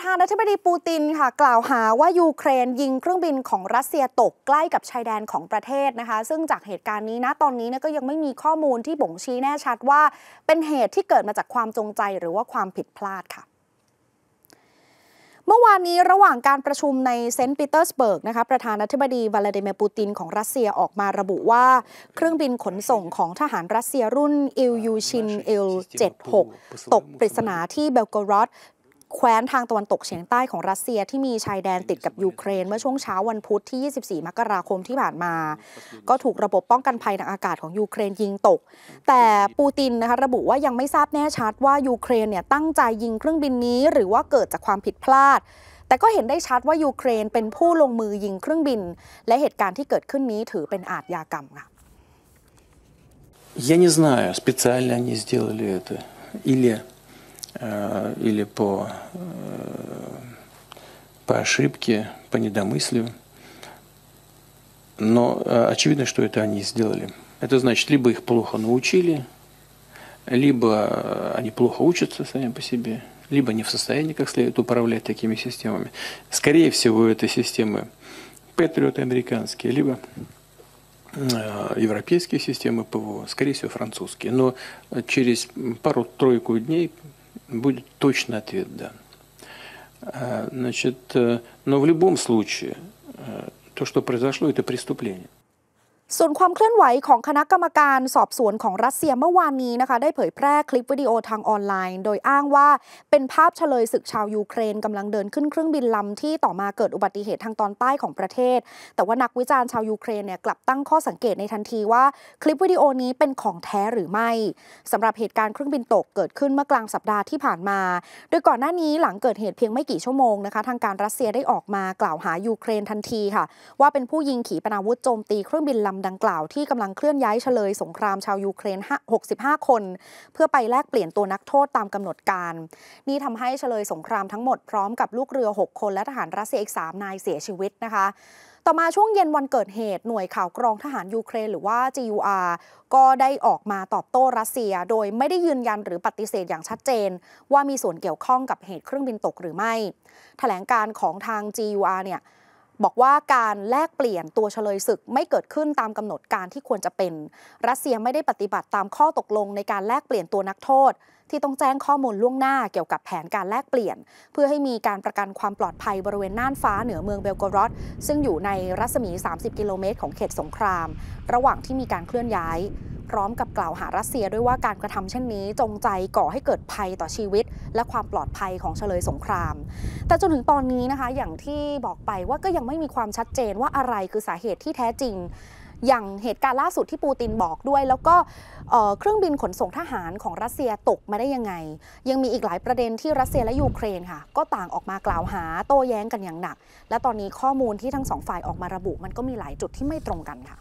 ประธานาธิบดีปูตินค่ะกล่าวหา ว่ายูเครนยิงเครื่องบินของรัสเซียตกใกล้กับชายแดนของประเทศนะคะซึ่งจากเหตุการณ์นี้นะตอนนี้ก็ยังไม่มีข้อมูลที่บ่งชี้แน่ชัดว่าเป็นเหตุที่เกิดมาจากความจงใจหรือว่าความผิดพลาดค่ะเมื่อวานนี้ระหว่างการประชุมในเซนต์ปีเตอร์สเบิร์กนะคะประธานาธิบดีวลาดิเมียร์ปูตินของรัสเซียออกมาระบุว่าเครื่องบินขนส่งของทหารรัสเซียรุ่นอิลยูชินอิล76ตกปริศนาที่เบลกรอดแคว้นทางตะวันตกเฉียงใต้ของรัสเซียที่มีชายแดนติดกับยูเครน เมื่อช่วงเช้าวันพุธที่ 24 มกราคมที่ผ่านมา ก็ถูกระบบป้องกันภัยทางอากาศของยูเครนยิงตก แต่ปูตินนะคะระบุว่ายังไม่ทราบแน่ชัดว่ายูเครนเนี่ยตั้งใจยิงเครื่องบินนี้ หรือว่าเกิดจากความผิดพลาด แต่ก็เห็นได้ชัดว่ายูเครนเป็นผู้ลงมือยิงเครื่องบิน และเหตุการณ์ที่เกิดขึ้นนี้ถือเป็นอาชญากรรมค่ะ Я не знаю, специально они сделали это или Э, или по, э, по ошибке, по недомыслию. Но э, очевидно, что это они сделали. Это значит, либо их плохо научили, либо они плохо учатся сами по себе, либо не в состоянии как следует управлять такими системами. Скорее всего, это системы патриоты американские, либо европейские системы ПВО, скорее всего, французские. Но через пару-тройку дней будет точный ответ дан. А, значит, э, но в любом случае, э, то, что произошло, это преступление. ส่วนความเคลื่อนไหวของคณะกรรมการสอบสวนของรัสเซียเมื่อวานนี้นะคะ ได้เผยแพร่คลิปวิดีโอทางออนไลน์โดยอ้างว่าเป็นภาพเฉลยศึกชาวยูเครนกำลังเดินขึ้นเครื่องบินลำที่ต่อมาเกิดอุบัติเหตุทางตอนใต้ของประเทศ แต่ว่านักวิจารณ์ชาวยูเครนเนี่ยกลับตั้งข้อสังเกตในทันทีว่า คลิปวิดีโอนี้เป็นของแท้หรือไม่ สำหรับเหตุการณ์เครื่องบินตกเกิดขึ้นเมื่อกลางสัปดาห์ที่ผ่านมา โดยก่อนหน้านี้หลังเกิดเหตุเพียงไม่กี่ชั่วโมงนะคะทางการรัสเซียได้ออกมากล่าวหายูเครนทันทีค่ะ ว่าเป็นผู้ยิงขีปนาวุธโจมตีเครื่องบินลำดังกล่าวที่กำลังเคลื่อนย้ายเฉลยสงครามชาวยูเครน65 คน เพื่อไปแลกเปลี่ยนตัวนักโทษตามกำหนดการ นี่ทำให้เฉลยสงครามทั้งหมดพร้อมกับลูกเรือ 6 คนและทหารรัสเซียอีก3นายเสียชีวิตนะคะ ต่อมาช่วงเย็นวันเกิดเหตุหน่วยข่าวกรองทหารยูเครนหรือว่า GUR ก็ได้ออกมาตอบโต้รัสเซียโดยไม่ได้ยืนยันหรือปฏิเสธอย่างชัดเจน ว่ามีส่วนเกี่ยวข้องกับเหตุเครื่องบินตกหรือไม่ถแถลงการของทาง GUR เนี่ยบอกว่าการแลกเปลี่ยนตัวเฉลยศึกไม่เกิดขึ้นตามกำหนดการที่ควรจะเป็นรัสเซียไม่ได้ปฏิบัติตามข้อตกลงในการแลกเปลี่ยนตัวนักโทษ ที่ต้องแจ้งข้อมูลล่วงหน้าเกี่ยวกับแผนการแลกเปลี่ยน เพื่อให้มีการประกันความปลอดภัยบริเวณน่านฟ้าเหนือเมืองเบลกรอดซึ่งอยู่ในรัศมี 30 กิโลเมตร ของเขตสงคราม ระหว่างที่มีการเคลื่อนย้ายพร้อมกับกล่าวหารัสเซียด้วยว่าการกระทำเช่นนี้ จงใจก่อให้เกิดภัยต่อชีวิต และความปลอดภัยของเฉลยสงคราม แต่จนถึงตอนนี้นะคะอย่างที่บอกไปว่าก็ยังไม่มีความชัดเจนว่าอะไรคือสาเหตุที่แท้จริง อย่างเหตุการณ์ล่าสุดที่ปูตินบอกด้วย แล้วก็เครื่องบินขนส่งทหารของรัสเซียตกมาได้ยังไง ยังมีอีกหลายประเด็นที่รัสเซียและยูเครนค่ะก็ต่างออกมากล่าวหาโต้แย้งกันอย่างหนัก และตอนนี้ข้อมูลที่ทั้งสองฝ่ายออกมาระบุ มันก็มีหลายจุดที่ไม่ตรงกันค่ะ